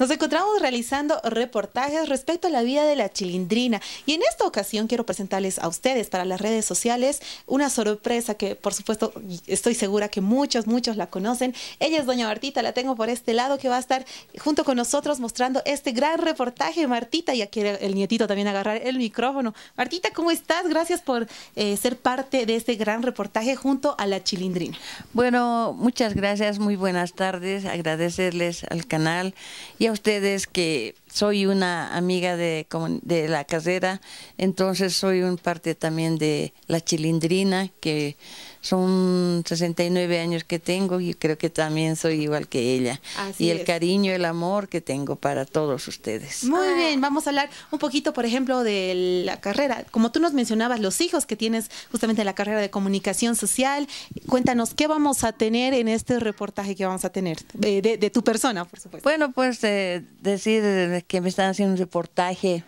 Nos encontramos realizando reportajes respecto a la vida de la chilindrina y en esta ocasión quiero presentarles a ustedes para las redes sociales una sorpresa que por supuesto estoy segura que muchos, muchos la conocen. Ella es doña Martita, la tengo por este lado que va a estar junto con nosotros mostrando este gran reportaje. Martita, ya quiere el nietito también agarrar el micrófono. Martita, ¿cómo estás? Gracias por eh, ser parte de este gran reportaje junto a la chilindrina. Bueno, muchas gracias, muy buenas tardes, agradecerles al canal y ustedes que soy una amiga de, de la carrera, entonces soy un parte también de la chilindrina, que son 69 años que tengo y creo que también soy igual que ella. y el cariño, el amor que tengo para todos ustedes. Muy bien, vamos a hablar un poquito, por ejemplo, de la carrera. Como tú nos mencionabas, los hijos que tienes justamente en la carrera de comunicación social, cuéntanos qué vamos a tener en este reportaje que vamos a tener de, tu persona, por supuesto. Bueno, pues eh, decir que me están haciendo un reportaje,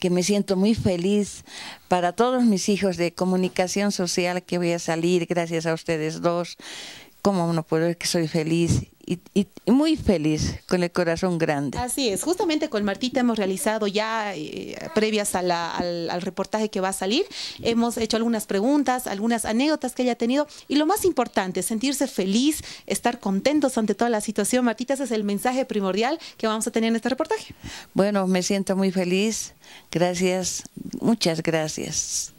que me siento muy feliz para todos mis hijos de comunicación social que voy a salir gracias a ustedes dos. ¿Cómo no puedo ver que soy feliz? y, muy feliz, con el corazón grande. Así es, justamente con Martita hemos realizado ya, eh, previas al, al, reportaje que va a salir, hemos hecho algunas preguntas, algunas anécdotas que haya tenido y lo más importante, sentirse feliz, estar contentos ante toda la situación. Martita, ese es el mensaje primordial que vamos a tener en este reportaje. Bueno, me siento muy feliz, gracias, muchas gracias.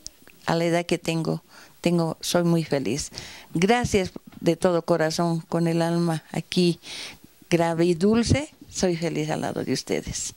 A la edad que tengo, tengo soy muy feliz. Gracias de todo corazón, con el alma aquí grave y dulce, soy feliz al lado de ustedes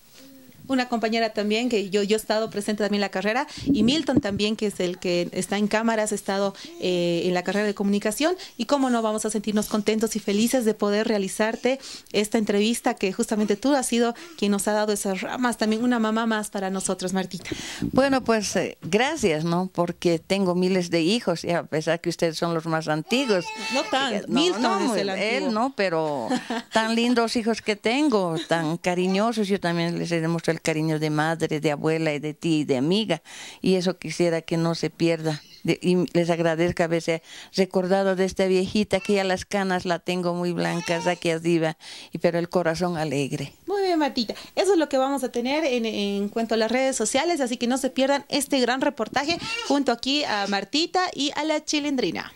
una compañera también, que yo, yo he estado presente también en la carrera, y Milton también, que es el que está en cámaras, ha estado eh, en la carrera de comunicación, y cómo no vamos a sentirnos contentos y felices de poder realizarte esta entrevista, que justamente tú has sido quien nos ha dado esas ramas, también una mamá más para nosotros, Martita. Bueno, pues eh, gracias, ¿no? Porque tengo miles de hijos, y a pesar que ustedes son los más antiguos. Eh, no tan, Milton es Él no, pero tan lindos hijos que tengo, tan cariñosos, yo también les he demostrado cariño de madre, de abuela y de ti y de amiga. Y eso quisiera que no se pierda. y les agradezco haberse recordado de esta viejita que ya las canas la tengo muy blancas aquí arriba, y, pero el corazón alegre. Muy bien, Martita Eso es lo que vamos a tener en, en cuanto a las redes sociales, así que no se pierdan este gran reportaje junto aquí a Martita y a la Chilindrina.